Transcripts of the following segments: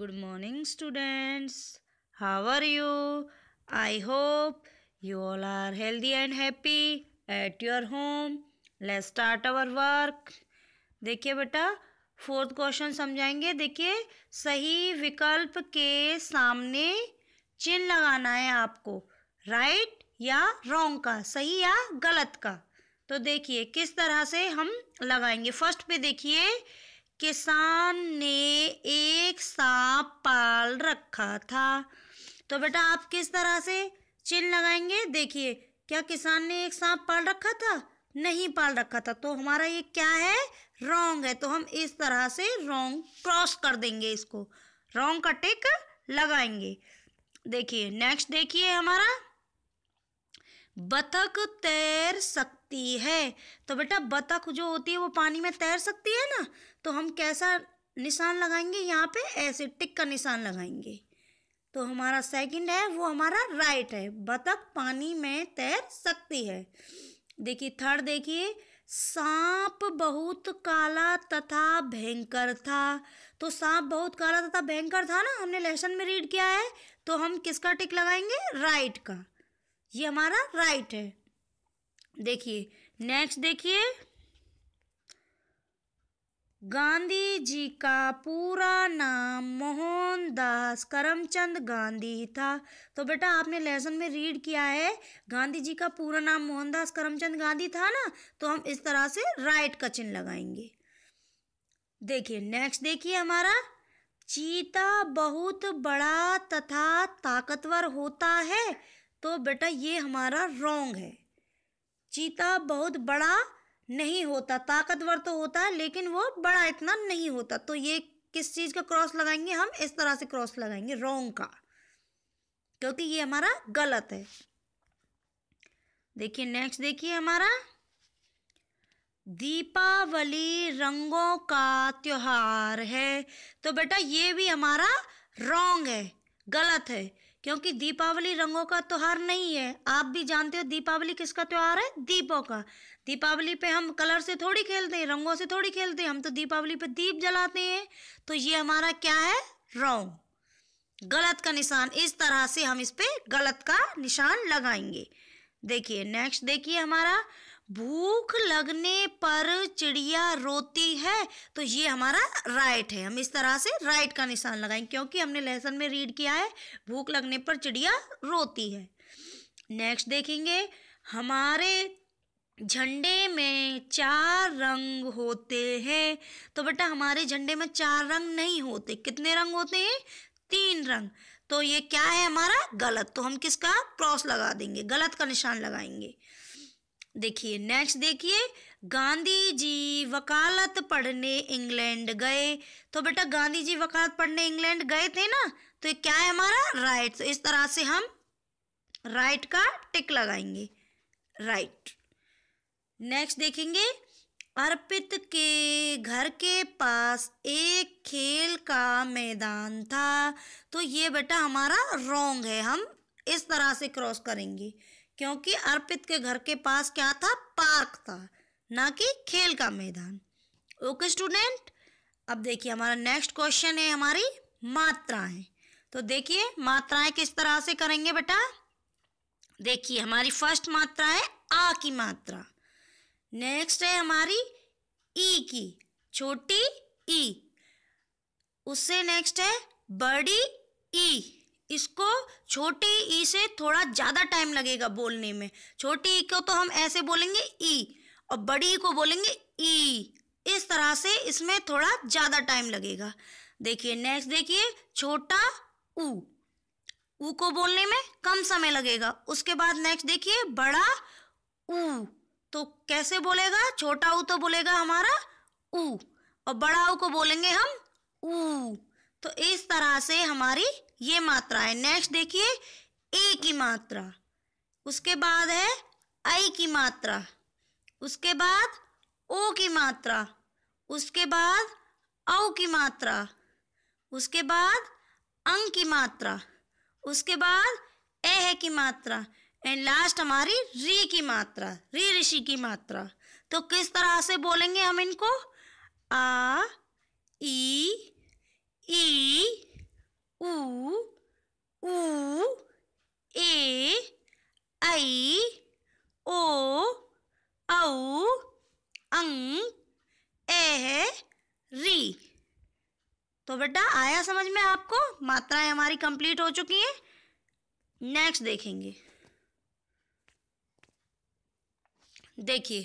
good morning students how are you i hope you all are healthy and happy at your home let's start our work देखिए बेटा fourth question समझाएंगे देखिए सही विकल्प के सामने चिन्ह लगाना है आपको राइट right या रॉन्ग का सही या गलत का तो देखिए किस तरह से हम लगाएंगे फर्स्ट पे देखिए किसान ने एक सांप पाल रखा था तो बेटा आप किस तरह से चिन्ह लगाएंगे देखिए क्या किसान ने एक सांप पाल रखा था नहीं पाल रखा था तो हमारा ये क्या है रोंग है तो हम इस तरह से रोंग क्रॉस कर देंगे इसको रोंग का टिक लगाएंगे देखिए नेक्स्ट देखिए हमारा बतख तैर सक सकती है तो बेटा बतख जो होती है वो पानी में तैर सकती है ना तो हम कैसा निशान लगाएंगे यहाँ पे ऐसे टिक का निशान लगाएंगे तो हमारा सेकंड है वो हमारा राइट है बतख पानी में तैर सकती है देखिए थर्ड देखिए सांप बहुत काला तथा भयंकर था तो सांप बहुत काला तथा भयंकर था ना हमने लेसन में रीड किया है तो हम किसका टिक लगाएंगे राइट का ये हमारा राइट है देखिए नेक्स्ट देखिए गांधी जी का पूरा नाम मोहनदास करमचंद गांधी था तो बेटा आपने लेसन में रीड किया है गांधी जी का पूरा नाम मोहनदास करमचंद गांधी था ना तो हम इस तरह से राइट का चिन्ह लगाएंगे देखिए नेक्स्ट देखिए हमारा चीता बहुत बड़ा तथा ताकतवर होता है तो बेटा ये हमारा रॉन्ग है चीता बहुत बड़ा नहीं होता ताकतवर तो होता है लेकिन वो बड़ा इतना नहीं होता तो ये किस चीज़ का क्रॉस लगाएंगे हम इस तरह से क्रॉस लगाएंगे रोंग का क्योंकि ये हमारा गलत है देखिए नेक्स्ट देखिए हमारा दीपावली रंगों का त्योहार है तो बेटा ये भी हमारा रॉन्ग है गलत है क्योंकि दीपावली रंगों का त्यौहार नहीं है आप भी जानते हो दीपावली किसका त्यौहार है दीपों का दीपावली पे हम कलर से थोड़ी खेलते हैं रंगों से थोड़ी खेलते हैं हम तो दीपावली पे दीप जलाते हैं तो ये हमारा क्या है रॉन्ग गलत का निशान इस तरह से हम इस पर गलत का निशान लगाएंगे देखिए नेक्स्ट देखिए हमारा भूख लगने पर चिड़िया रोती है तो ये हमारा राइट है हम इस तरह से राइट का निशान लगाएंगे क्योंकि हमने लेसन में रीड किया है भूख लगने पर चिड़िया रोती है नेक्स्ट देखेंगे हमारे झंडे में चार रंग होते हैं तो बेटा हमारे झंडे में चार रंग नहीं होते कितने रंग होते हैं तीन रंग तो ये क्या है हमारा गलत तो हम किसका क्रॉस लगा देंगे गलत का निशान लगाएंगे देखिए नेक्स्ट देखिए गांधी जी वकालत पढ़ने इंग्लैंड गए तो बेटा गांधी जी वकालत पढ़ने इंग्लैंड गए थे ना तो ये क्या है हमारा राइट तो इस तरह से हम राइट का टिक लगाएंगे राइट नेक्स्ट देखेंगे अर्पित के घर के पास एक खेल का मैदान था तो ये बेटा हमारा रॉन्ग है हम इस तरह से क्रॉस करेंगे क्योंकि अर्पित के घर के पास क्या था पार्क था ना कि खेल का मैदान ओके स्टूडेंट अब देखिए हमारा नेक्स्ट क्वेश्चन है हमारी मात्राएं तो देखिए मात्राएं किस तरह से करेंगे बेटा देखिए हमारी फर्स्ट मात्रा है आ की मात्रा नेक्स्ट है हमारी ई की छोटी ई उससे नेक्स्ट है बड़ी ई इसको छोटी ई से थोड़ा ज़्यादा टाइम लगेगा बोलने में छोटी ई को तो हम ऐसे बोलेंगे ई और बड़ी ई को बोलेंगे ई इस तरह से इसमें थोड़ा ज़्यादा टाइम लगेगा देखिए नेक्स्ट देखिए छोटा ऊ ऊ को बोलने में कम समय लगेगा उसके बाद नेक्स्ट देखिए बड़ा ऊ तो कैसे बोलेगा छोटा ऊ तो बोलेगा हमारा ऊ और बड़ा ऊ को बोलेंगे हम ऊ तो इस तरह से हमारी ये मात्रा है नेक्स्ट देखिए ए की मात्रा उसके बाद है आई की मात्रा उसके बाद ओ की मात्रा उसके बाद औ की मात्रा उसके बाद अंग की मात्रा उसके बाद ए है की मात्रा एंड लास्ट हमारी री की मात्रा री ऋषि की मात्रा तो किस तरह से बोलेंगे हम इनको आ ई ई ऊ ऊ ए ऐ ओ औ अंग ए री तो बेटा आया समझ में आपको मात्राएं हमारी कंप्लीट हो चुकी हैं नेक्स्ट देखेंगे देखिए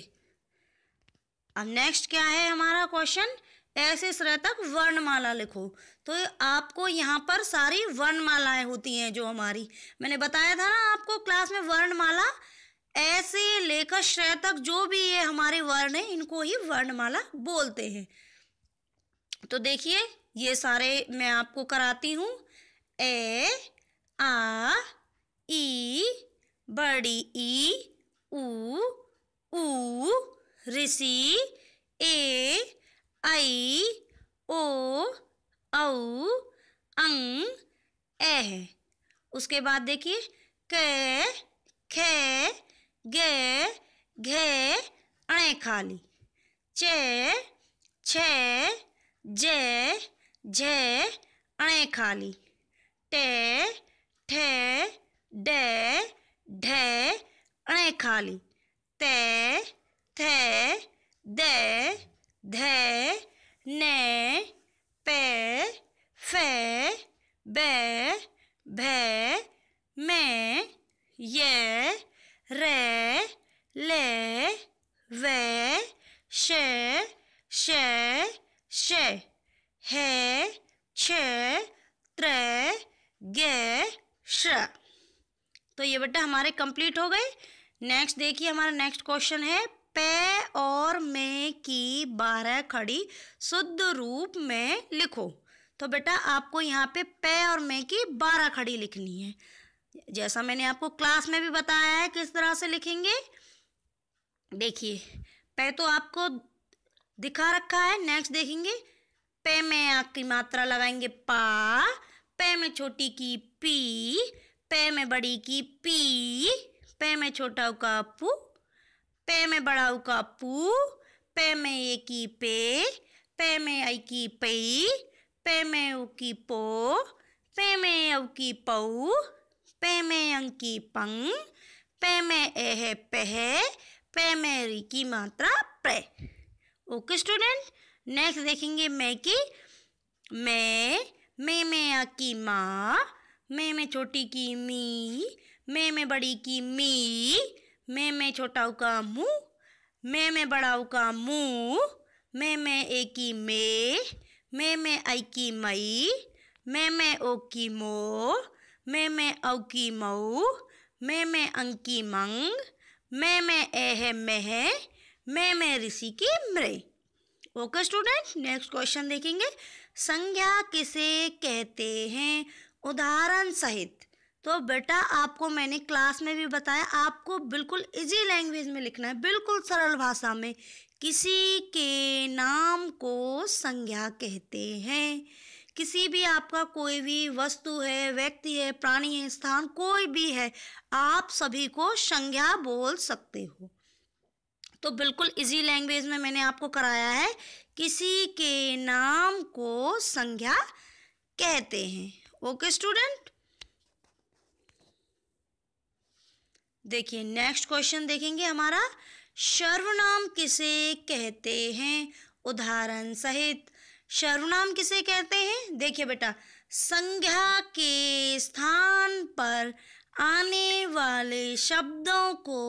अब नेक्स्ट क्या है हमारा क्वेश्चन ऐसे स्वर तक वर्णमाला लिखो तो आपको यहाँ पर सारी वर्णमालाएं होती हैं जो हमारी मैंने बताया था ना आपको क्लास में वर्णमाला ऐसे लेकर श्रय तक जो भी ये हमारे वर्ण हैं इनको ही वर्णमाला बोलते हैं तो देखिए ये सारे मैं आपको कराती हूँ ए आ ई बड़ी ई ऊ ऊ ऋषि ए ऐ ओ औ अंग ए उसके बाद देखिए क ख गे घे अण खाली चे छ जे झे अण खाली टे ठे डे ढे अण खाली ते थे दे ध न पे फ ब भ म य र ल व श श श ह छ त्र ग श तो ये बेटा हमारे कंप्लीट हो गए नेक्स्ट देखिए हमारा नेक्स्ट क्वेश्चन है पे और मैं की बारह खड़ी शुद्ध रूप में लिखो तो बेटा आपको यहाँ पे पे और मैं की बारह खड़ी लिखनी है जैसा मैंने आपको क्लास में भी बताया है किस तरह से लिखेंगे देखिए पे तो आपको दिखा रखा है नेक्स्ट देखेंगे पे में आपकी मात्रा लगाएंगे पा पे में छोटी की पी पे में बड़ी की पी पे में छोटा का पू पे में बड़ाऊ का पू पे में ए की पे पे में आई की पई पे में उ की पो पे में अव की पऊ पे में अंग की पंग पे में ए है पेह पे में री की मात्रा पे ओके स्टूडेंट नेक्स्ट देखेंगे मैं की मैं मैं में आ की माँ मैं में छोटी की मी मैं में बड़ी की मी मैं मैं छोटाऊ का मुँह मैं मैं बड़ाऊ का मुँह मैं मैं ए की मे मैं मैं आई की मई मैं मैं ओ की मो मैं मैं औ की मऊ मैं मैं अंग की मंग मैं मैं ए है मैं है मैं मैं ऋषि की मृ ओके स्टूडेंट नेक्स्ट क्वेश्चन देखेंगे संज्ञा किसे कहते हैं उदाहरण सहित तो बेटा आपको मैंने क्लास में भी बताया आपको बिल्कुल इजी लैंग्वेज में लिखना है बिल्कुल सरल भाषा में किसी के नाम को संज्ञा कहते हैं किसी भी आपका कोई भी वस्तु है व्यक्ति है प्राणी है स्थान कोई भी है आप सभी को संज्ञा बोल सकते हो तो बिल्कुल इजी लैंग्वेज में मैंने आपको कराया है किसी के नाम को संज्ञा कहते हैं ओके स्टूडेंट देखिए नेक्स्ट क्वेश्चन देखेंगे हमारा सर्वनाम किसे कहते हैं उदाहरण सहित सर्वनाम किसे कहते हैं देखिए बेटा संज्ञा के स्थान पर आने वाले शब्दों को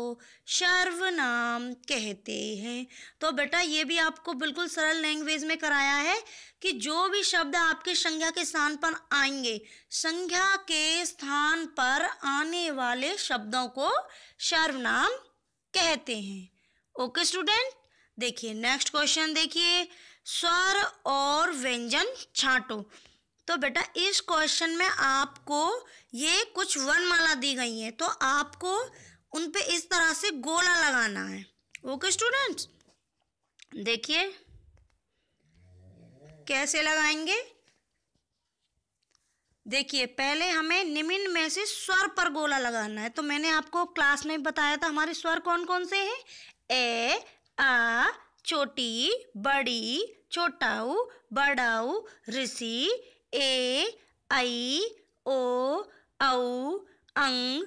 सर्वनाम कहते हैं तो बेटा ये भी आपको बिल्कुल सरल लैंग्वेज में कराया है कि जो भी शब्द आपके संज्ञा के स्थान पर आएंगे संज्ञा के स्थान पर आने वाले शब्दों को सर्वनाम कहते हैं ओके स्टूडेंट देखिए नेक्स्ट क्वेश्चन देखिए स्वर और व्यंजन छांटो तो बेटा इस क्वेश्चन में आपको ये कुछ माला दी गई है तो आपको उन पे इस तरह से गोला लगाना है ओके स्टूडेंट्स देखिए कैसे लगाएंगे देखिए पहले हमें निम्न में से स्वर पर गोला लगाना है तो मैंने आपको क्लास में बताया था हमारे स्वर कौन कौन से हैं ए आ छोटी बड़ी छोटाऊ बड़ाऊ ऋषि ए ऐ ओ औ अंग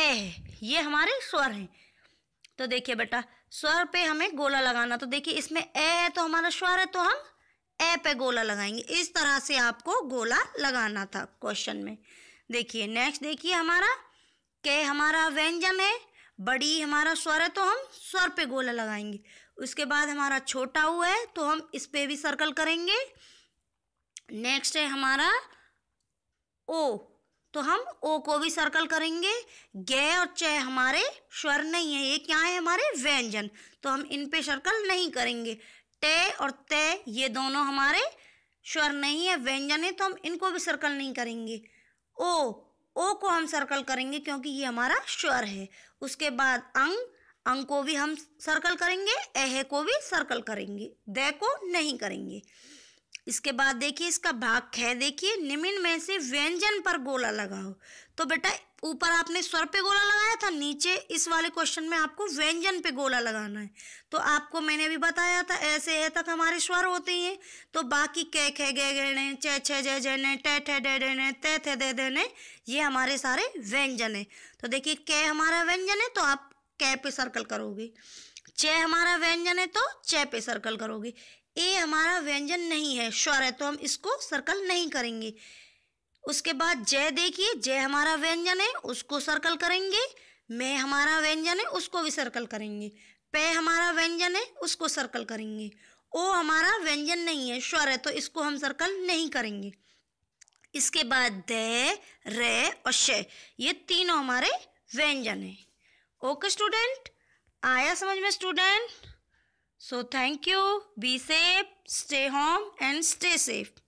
ए ये हमारे स्वर हैं तो देखिए बेटा स्वर पे हमें गोला लगाना तो देखिए इसमें ए है तो हमारा स्वर है तो हम ए पे गोला लगाएंगे इस तरह से आपको गोला लगाना था क्वेश्चन में देखिए नेक्स्ट देखिए हमारा के हमारा व्यंजन है बड़ी हमारा स्वर है तो हम स्वर पे गोला लगाएंगे उसके बाद हमारा छोटा हुआ है तो हम इस पे भी सर्कल करेंगे नेक्स्ट है हमारा ओ तो हम ओ को भी सर्कल करेंगे गे और चे हमारे स्वर नहीं है ये क्या है हमारे व्यंजन तो हम इन पे सर्कल नहीं करेंगे टे और ते ये दोनों हमारे स्वर नहीं है व्यंजन है तो हम इनको भी सर्कल नहीं करेंगे ओ ओ को हम सर्कल करेंगे क्योंकि ये हमारा स्वर है उसके बाद अंग अंग को भी हम सर्कल करेंगे एह को भी सर्कल करेंगे दे को नहीं करेंगे इसके बाद देखिए इसका भाग खे देखिए निम्न में से व्यंजन पर गोला लगाओ तो बेटा ऊपर आपने स्वर पे गोला लगाया था नीचे इस वाले क्वेश्चन में आपको व्यंजन पे गोला लगाना है तो आपको मैंने अभी बताया था ऐसे है तक हमारे स्वर होते हैं तो बाकी कै खे गे गणे चे छे जय जने टै ठे डे डेने तै थे दे देने ये हमारे सारे व्यंजन है तो देखिए कै हमारा व्यंजन है तो आप कै पे सर्कल करोगे चे हमारा व्यंजन है तो चे पे सर्कल करोगे ए हमारा व्यंजन नहीं है स्वर है तो हम इसको सर्कल नहीं करेंगे उसके बाद जय देखिए जय हमारा व्यंजन है उसको सर्कल करेंगे मैं हमारा व्यंजन है उसको भी सर्कल करेंगे पे हमारा व्यंजन है उसको सर्कल करेंगे ओ हमारा व्यंजन नहीं है स्वर है तो इसको हम सर्कल नहीं करेंगे इसके बाद द रे और श ये तीनों हमारे व्यंजन है ओके स्टूडेंट आया समझ में student So thank you. Be safe, stay home and stay safe.